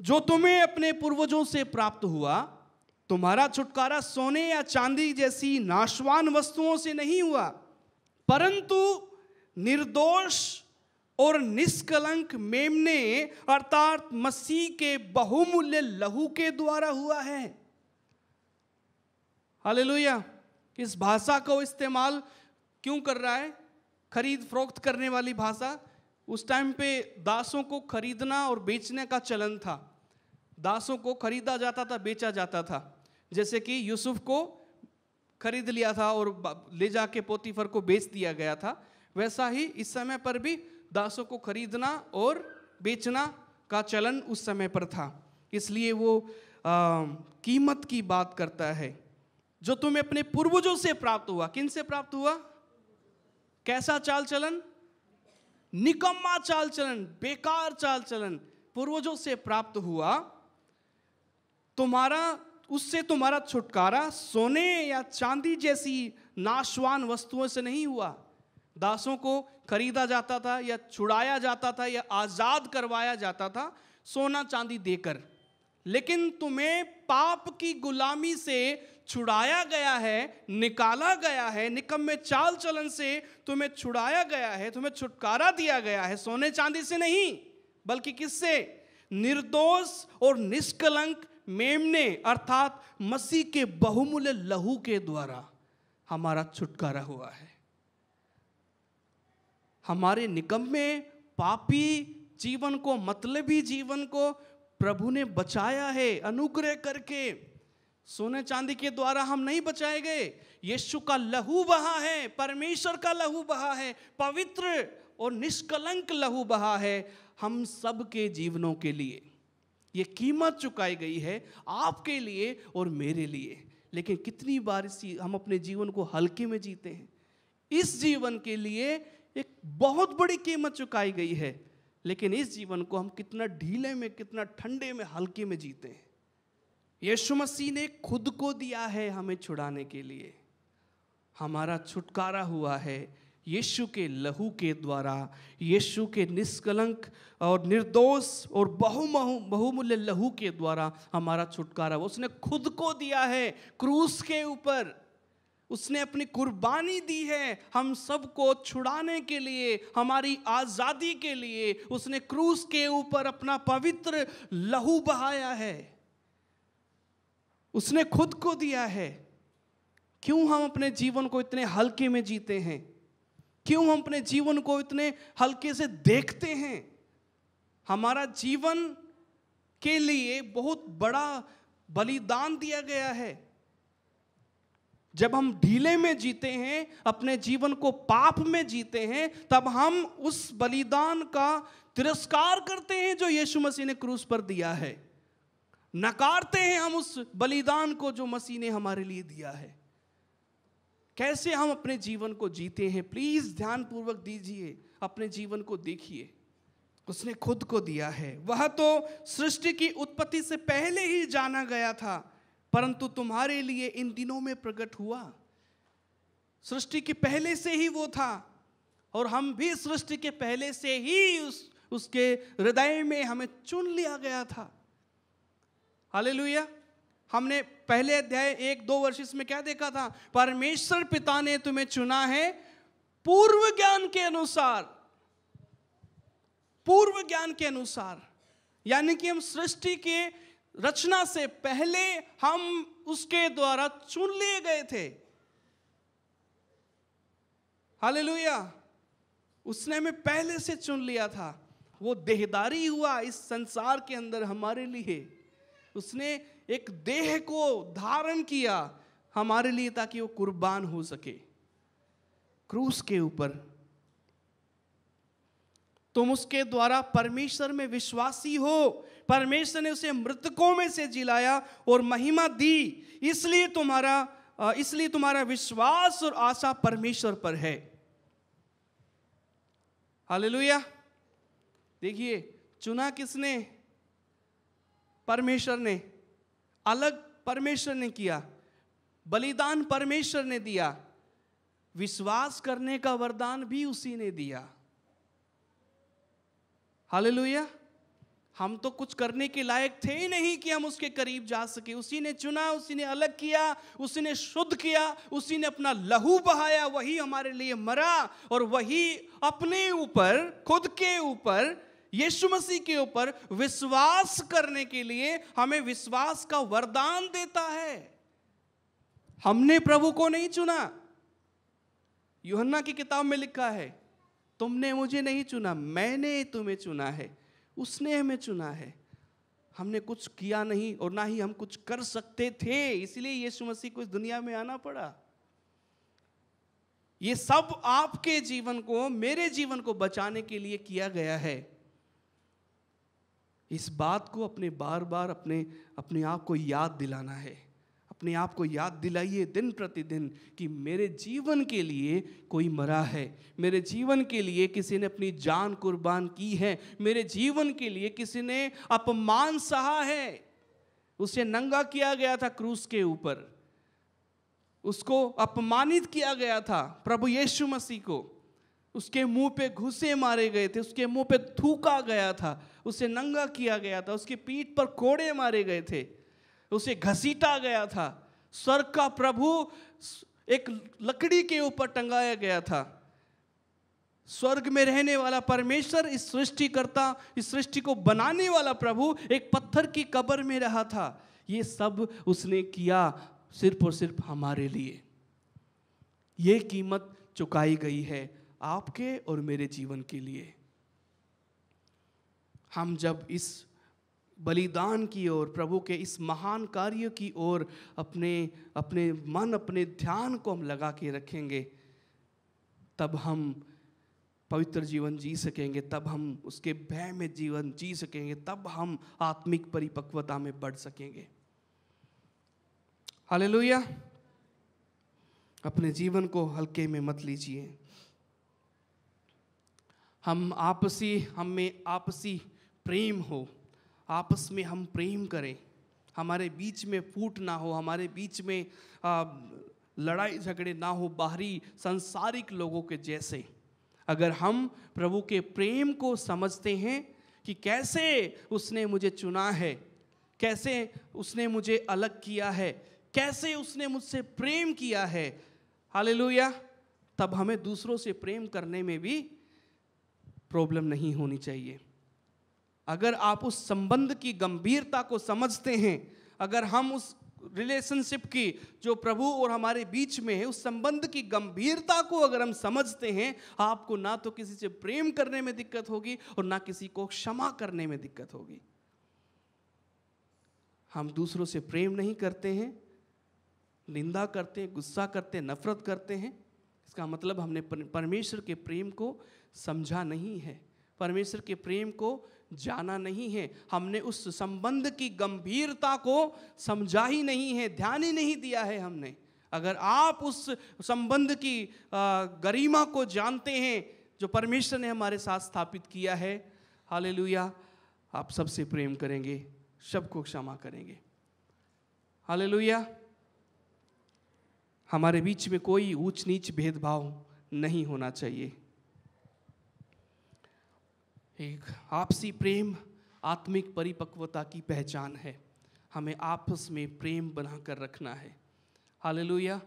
जो तुम्हें अपने पूर्वजों से प्राप्त हुआ तुम्हारा छुटकारा सोने या चांदी जैसी नाशवान वस्तुओं से नहीं हुआ परंतु निर्दोष और निष्कलंक मेमने अर्थात मसीह के बहुमूल्य लहू के द्वारा हुआ है हालेलुया इस भाषा को इस्तेमाल क्यों कर रहा है खरीद फरोख्त करने वाली भाषा उस टाइम पे दासों को खरीदना और बेचने का चलन था दासों को खरीदा जाता था बेचा जाता था जैसे कि यूसुफ को खरीद लिया था और ले जाके पोतीफर को बेच दिया गया था वैसा ही इस समय पर भी दासों को खरीदना और बेचना का चलन उस समय पर था इसलिए वो आ, कीमत की बात करता है जो तुम्हें अपने पूर्वजों से प्राप्त हुआ किन से प्राप्त हुआ कैसा चाल चलन निकम्मा चाल चलन बेकार चाल चलन पूर्वजों से प्राप्त हुआ तुम्हारा उससे तुम्हारा छुटकारा सोने या चांदी जैसी नाशवान वस्तुओं से नहीं हुआ दासों को खरीदा जाता था या छुड़ाया जाता था या आज़ाद करवाया जाता था सोना चांदी देकर लेकिन तुम्हें पाप की गुलामी से छुड़ाया गया है निकाला गया है निकम में चाल चलन से तुम्हें छुड़ाया गया है तुम्हें छुटकारा दिया गया है सोने चांदी से नहीं बल्कि किससे निर्दोष और निष्कलंक मेमने अर्थात मसीह के बहुमूल्य लहू के द्वारा हमारा छुटकारा हुआ है हमारे निकम में पापी जीवन को मतलबी जीवन को प्रभु ने बचाया है अनुग्रह करके सोने चांदी के द्वारा हम नहीं बचाए गए यीशु का लहू बहा है परमेश्वर का लहू बहा है पवित्र और निष्कलंक लहू बहा है हम सबके जीवनों के लिए ये कीमत चुकाई गई है आपके लिए और मेरे लिए लेकिन कितनी बार इसी हम अपने जीवन को हल्के में जीते हैं इस जीवन के लिए एक बहुत बड़ी कीमत चुकाई गई है लेकिन इस जीवन को हम कितना ढीले में कितना ठंडे में हल्के में जीते हैं यीशु मसीह ने खुद को दिया है हमें छुड़ाने के लिए हमारा छुटकारा हुआ है यीशु के लहू के द्वारा यीशु के निष्कलंक और निर्दोष और बहुमहु बहुमूल्य लहू के द्वारा हमारा छुटकारा हुआ उसने खुद को दिया है क्रूस के ऊपर उसने अपनी कुर्बानी दी है हम सबको छुड़ाने के लिए हमारी आज़ादी के लिए उसने क्रूस के ऊपर अपना पवित्र लहू बहाया है उसने खुद को दिया है क्यों हम अपने जीवन को इतने हल्के में जीते हैं क्यों हम अपने जीवन को इतने हल्के से देखते हैं हमारा जीवन के लिए बहुत बड़ा बलिदान दिया गया है जब हम ढीले में जीते हैं अपने जीवन को पाप में जीते हैं तब हम उस बलिदान का तिरस्कार करते हैं जो यीशु मसीह ने क्रूस पर दिया है नकारते हैं हम उस बलिदान को जो मसीह ने हमारे लिए दिया है कैसे हम अपने जीवन को जीते हैं प्लीज ध्यानपूर्वक दीजिए अपने जीवन को देखिए उसने खुद को दिया है वह तो सृष्टि की उत्पत्ति से पहले ही जाना गया था परंतु तुम्हारे लिए इन दिनों में प्रकट हुआ सृष्टि के पहले से ही वो था और हम भी सृष्टि के पहले से ही उस उसके हृदय में हमें चुन लिया गया था हालेलुया हमने पहले अध्याय एक दो वर्ष इसमें क्या देखा था परमेश्वर पिता ने तुम्हें चुना है पूर्व ज्ञान के अनुसार पूर्व ज्ञान के अनुसार यानी कि हम सृष्टि के रचना से पहले हम उसके द्वारा चुन लिए गए थे हालेलुया उसने हमें पहले से चुन लिया था वो देहदारी हुआ इस संसार के अंदर हमारे लिए उसने एक देह को धारण किया हमारे लिए ताकि वो कुर्बान हो सके क्रूस के ऊपर तुम उसके द्वारा परमेश्वर में विश्वासी हो परमेश्वर ने उसे मृतकों में से जिलाया और महिमा दी इसलिए तुम्हारा इसलिए तुम्हारा विश्वास और आशा परमेश्वर पर है हालेलुया देखिए चुना किसने परमेश्वर ने अलग परमेश्वर ने किया बलिदान परमेश्वर ने दिया विश्वास करने का वरदान भी उसी ने दिया हाल हम तो कुछ करने के लायक थे ही नहीं कि हम उसके करीब जा सके उसी ने चुना उसी ने अलग किया उसी ने शुद्ध किया उसी ने अपना लहू बहाया वही हमारे लिए मरा और वही अपने ऊपर खुद के ऊपर यीशु मसीह के ऊपर विश्वास करने के लिए हमें विश्वास का वरदान देता है हमने प्रभु को नहीं चुना युहन्ना की किताब में लिखा है तुमने मुझे नहीं चुना मैंने तुम्हें चुना है उसने हमें चुना है हमने कुछ किया नहीं और ना ही हम कुछ कर सकते थे इसलिए यीशु मसीह को इस दुनिया में आना पड़ा ये सब आपके जीवन को मेरे जीवन को बचाने के लिए किया गया है इस बात को अपने बार बार अपने अपने आप को याद दिलाना है अपने आप को याद दिलाइए दिन प्रतिदिन कि मेरे जीवन के लिए कोई मरा है मेरे जीवन के लिए किसी ने अपनी जान कुर्बान की है मेरे जीवन के लिए किसी ने अपमान सहा है उसे नंगा किया गया था क्रूस के ऊपर उसको अपमानित किया गया था प्रभु यीशु मसीह को उसके मुंह पे घुसे मारे गए थे उसके मुंह पे थूका गया था उसे नंगा किया गया था उसकी पीठ पर कोड़े मारे गए थे उसे घसीटा गया था स्वर्ग का प्रभु एक लकड़ी के ऊपर टंगाया गया था स्वर्ग में रहने वाला परमेश्वर इस सृष्टि करता इस सृष्टि को बनाने वाला प्रभु एक पत्थर की कब्र में रहा था ये सब उसने किया सिर्फ और सिर्फ हमारे लिए ये कीमत चुकाई गई है आपके और मेरे जीवन के लिए हम जब इस बलिदान की ओर प्रभु के इस महान कार्य की ओर अपने अपने मन अपने ध्यान को हम लगा के रखेंगे तब हम पवित्र जीवन जी सकेंगे तब हम उसके भय में जीवन जी सकेंगे तब हम आत्मिक परिपक्वता में बढ़ सकेंगे हालेलुया अपने जीवन को हल्के में मत लीजिए हम आपसी हम में आपसी प्रेम हो आपस में हम प्रेम करें हमारे बीच में फूट ना हो हमारे बीच में आ, लड़ाई झगड़े ना हो बाहरी संसारिक लोगों के जैसे अगर हम प्रभु के प्रेम को समझते हैं कि कैसे उसने मुझे चुना है कैसे उसने मुझे अलग किया है कैसे उसने मुझसे प्रेम किया है हालेलुया तब हमें दूसरों से प्रेम करने में भी प्रॉब्लम नहीं होनी चाहिए अगर आप उस संबंध की गंभीरता को समझते हैं अगर हम उस रिलेशनशिप की जो प्रभु और हमारे बीच में है उस संबंध की गंभीरता को अगर हम समझते हैं आपको ना तो किसी से प्रेम करने में दिक्कत होगी और ना किसी को क्षमा करने में दिक्कत होगी हम दूसरों से प्रेम नहीं करते हैं निंदा करते हैं गुस्सा करते हैं नफरत करते हैं इसका मतलब हमने परमेश्वर के प्रेम को समझा नहीं है परमेश्वर के प्रेम को जाना नहीं है हमने उस संबंध की गंभीरता को समझा ही नहीं है ध्यान ही नहीं दिया है हमने अगर आप उस संबंध की गरिमा को जानते हैं जो परमेश्वर ने हमारे साथ स्थापित किया है हालेलुया आप सबसे प्रेम करेंगे सबको क्षमा करेंगे हालेलुया हमारे बीच में कोई ऊंच नीच भेदभाव नहीं होना चाहिए एक आपसी प्रेम आत्मिक परिपक्वता की पहचान है हमें आपस में प्रेम बनाकर रखना है हालेलुया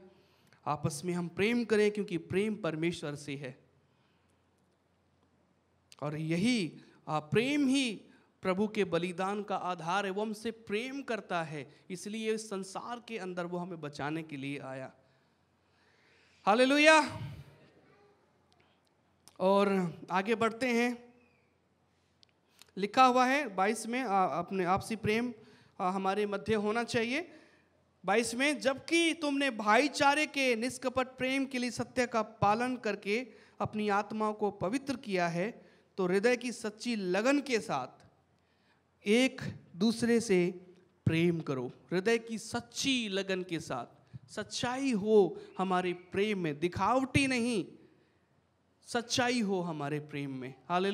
आपस में हम प्रेम करें क्योंकि प्रेम परमेश्वर से है और यही प्रेम ही प्रभु के बलिदान का आधार है वो हमसे प्रेम करता है इसलिए इस संसार के अंदर वो हमें बचाने के लिए आया हालेलुया और आगे बढ़ते हैं लिखा हुआ है बाईस में आ, अपने आपसी प्रेम आ, हमारे मध्य होना चाहिए बाईस में जबकि तुमने भाईचारे के निष्कपट प्रेम के लिए सत्य का पालन करके अपनी आत्माओं को पवित्र किया है तो हृदय की सच्ची लगन के साथ एक दूसरे से प्रेम करो हृदय की सच्ची लगन के साथ सच्चाई हो हमारे प्रेम में दिखावटी नहीं सच्चाई हो हमारे प्रेम में हाल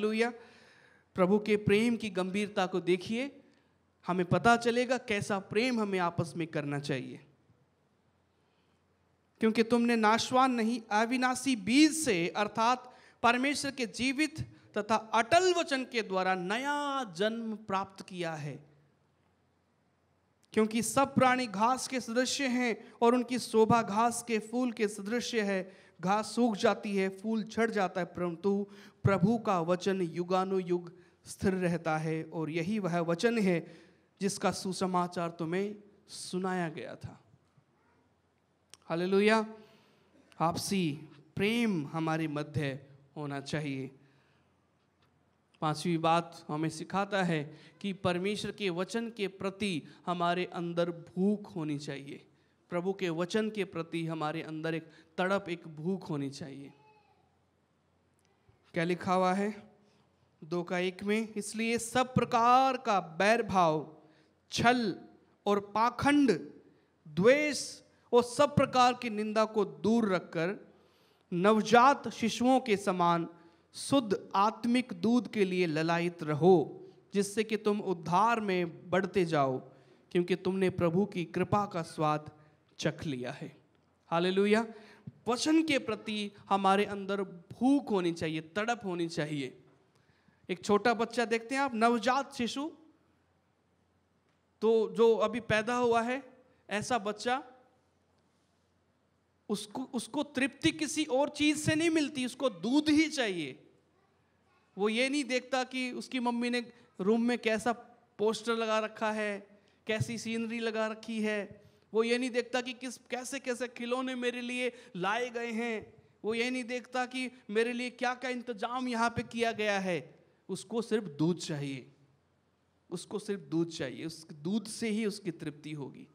प्रभु के प्रेम की गंभीरता को देखिए हमें पता चलेगा कैसा प्रेम हमें आपस में करना चाहिए क्योंकि तुमने नाशवान नहीं अविनाशी बीज से अर्थात परमेश्वर के जीवित तथा अटल वचन के द्वारा नया जन्म प्राप्त किया है क्योंकि सब प्राणी घास के सदृश्य हैं और उनकी शोभा घास के फूल के सदृश है घास सूख जाती है फूल झड़ जाता है परंतु प्रभु का वचन युगानुयुग स्थिर रहता है और यही वह वचन है जिसका सुसमाचार तुम्हें सुनाया गया था हालेलुया आपसी प्रेम हमारे मध्य होना चाहिए पांचवी बात हमें सिखाता है कि परमेश्वर के वचन के प्रति हमारे अंदर भूख होनी चाहिए प्रभु के वचन के प्रति हमारे अंदर एक तड़प एक भूख होनी चाहिए क्या लिखा हुआ है दो का एक में इसलिए सब प्रकार का बैर भाव छल और पाखंड द्वेष और सब प्रकार की निंदा को दूर रखकर नवजात शिशुओं के समान शुद्ध आत्मिक दूध के लिए ललायित रहो जिससे कि तुम उद्धार में बढ़ते जाओ क्योंकि तुमने प्रभु की कृपा का स्वाद चख लिया है हालेलुया वचन के प्रति हमारे अंदर भूख होनी चाहिए तड़प होनी चाहिए एक छोटा बच्चा देखते हैं आप नवजात शिशु तो जो अभी पैदा हुआ है ऐसा बच्चा उसको उसको तृप्ति किसी और चीज़ से नहीं मिलती उसको दूध ही चाहिए वो ये नहीं देखता कि उसकी मम्मी ने रूम में कैसा पोस्टर लगा रखा है कैसी सीनरी लगा रखी है वो ये नहीं देखता कि किस कैसे कैसे खिलौने मेरे लिए लाए गए हैं वो ये नहीं देखता कि मेरे लिए क्या क्या इंतजाम यहाँ पे किया गया है उसको सिर्फ दूध चाहिए उसको सिर्फ दूध चाहिए उस दूध से ही उसकी तृप्ति होगी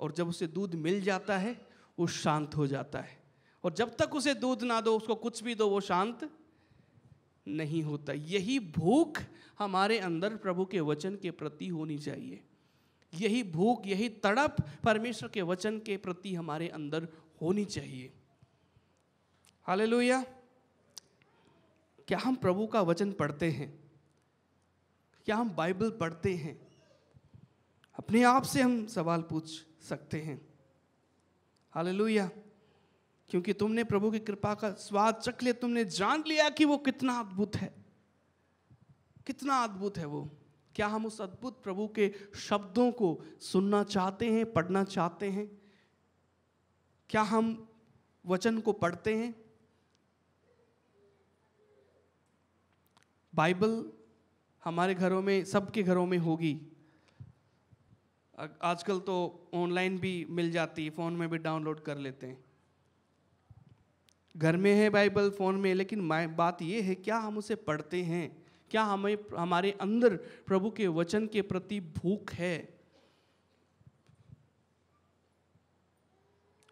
और जब उसे दूध मिल जाता है वो शांत हो जाता है और जब तक उसे दूध ना दो उसको कुछ भी दो वो शांत नहीं होता यही भूख हमारे अंदर प्रभु के वचन के प्रति होनी चाहिए यही भूख यही तड़प परमेश्वर के वचन के प्रति हमारे अंदर होनी चाहिए हाल क्या हम प्रभु का वचन पढ़ते हैं क्या हम बाइबल पढ़ते हैं अपने आप से हम सवाल पूछ सकते हैं हाल क्योंकि तुमने प्रभु की कृपा का स्वाद चख लिया तुमने जान लिया कि वो कितना अद्भुत है कितना अद्भुत है वो क्या हम उस अद्भुत प्रभु के शब्दों को सुनना चाहते हैं पढ़ना चाहते हैं क्या हम वचन को पढ़ते हैं बाइबल हमारे घरों में सबके घरों में होगी आजकल तो ऑनलाइन भी मिल जाती है फ़ोन में भी डाउनलोड कर लेते हैं घर में है बाइबल फ़ोन में लेकिन बात यह है क्या हम उसे पढ़ते हैं क्या हमें हमारे अंदर प्रभु के वचन के प्रति भूख है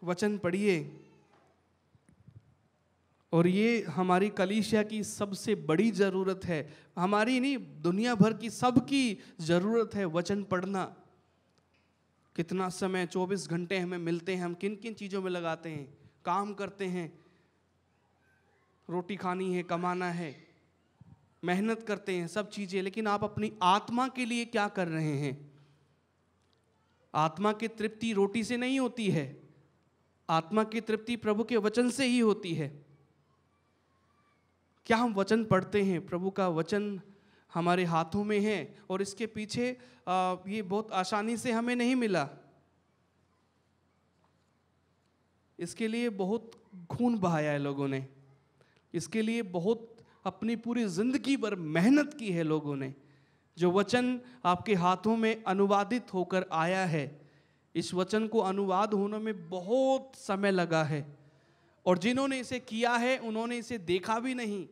वचन पढ़िए और ये हमारी कलीसिया की सबसे बड़ी ज़रूरत है हमारी नहीं दुनिया भर की सबकी ज़रूरत है वचन पढ़ना कितना समय 24 घंटे हमें मिलते हैं हम किन किन चीज़ों में लगाते हैं काम करते हैं रोटी खानी है कमाना है मेहनत करते हैं सब चीज़ें लेकिन आप अपनी आत्मा के लिए क्या कर रहे हैं आत्मा की तृप्ति रोटी से नहीं होती है आत्मा की तृप्ति प्रभु के वचन से ही होती है क्या हम वचन पढ़ते हैं प्रभु का वचन हमारे हाथों में है और इसके पीछे ये बहुत आसानी से हमें नहीं मिला इसके लिए बहुत खून बहाया है लोगों ने इसके लिए बहुत अपनी पूरी जिंदगी भर मेहनत की है लोगों ने जो वचन आपके हाथों में अनुवादित होकर आया है इस वचन को अनुवाद होने में बहुत समय लगा है और जिन्होंने इसे किया है उन्होंने इसे देखा भी नहीं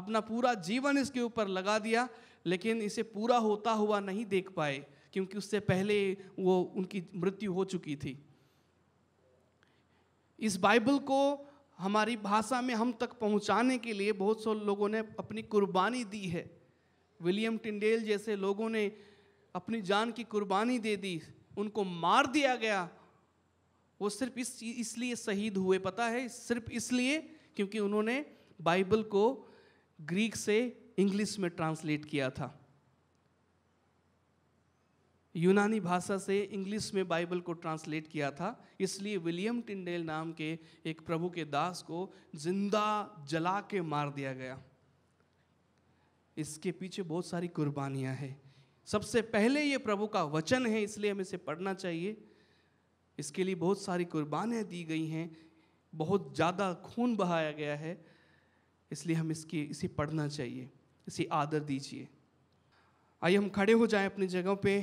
अपना पूरा जीवन इसके ऊपर लगा दिया लेकिन इसे पूरा होता हुआ नहीं देख पाए क्योंकि उससे पहले वो उनकी मृत्यु हो चुकी थी इस बाइबल को हमारी भाषा में हम तक पहुंचाने के लिए बहुत से लोगों ने अपनी कुर्बानी दी है विलियम टिंडेल जैसे लोगों ने अपनी जान की कुर्बानी दे दी उनको मार दिया गया वो सिर्फ इस इसलिए शहीद हुए पता है सिर्फ इसलिए क्योंकि उन्होंने बाइबल को ग्रीक से इंग्लिश में ट्रांसलेट किया था यूनानी भाषा से इंग्लिश में बाइबल को ट्रांसलेट किया था इसलिए विलियम टिंडेल नाम के एक प्रभु के दास को जिंदा जला के मार दिया गया इसके पीछे बहुत सारी कुर्बानियां हैं सबसे पहले ये प्रभु का वचन है इसलिए हमें इसे पढ़ना चाहिए इसके लिए बहुत सारी कुर्बानियाँ दी गई हैं बहुत ज़्यादा खून बहाया गया है इसलिए हम इसकी इसे पढ़ना चाहिए इसे आदर दीजिए आइए हम खड़े हो जाएं अपनी जगहों पे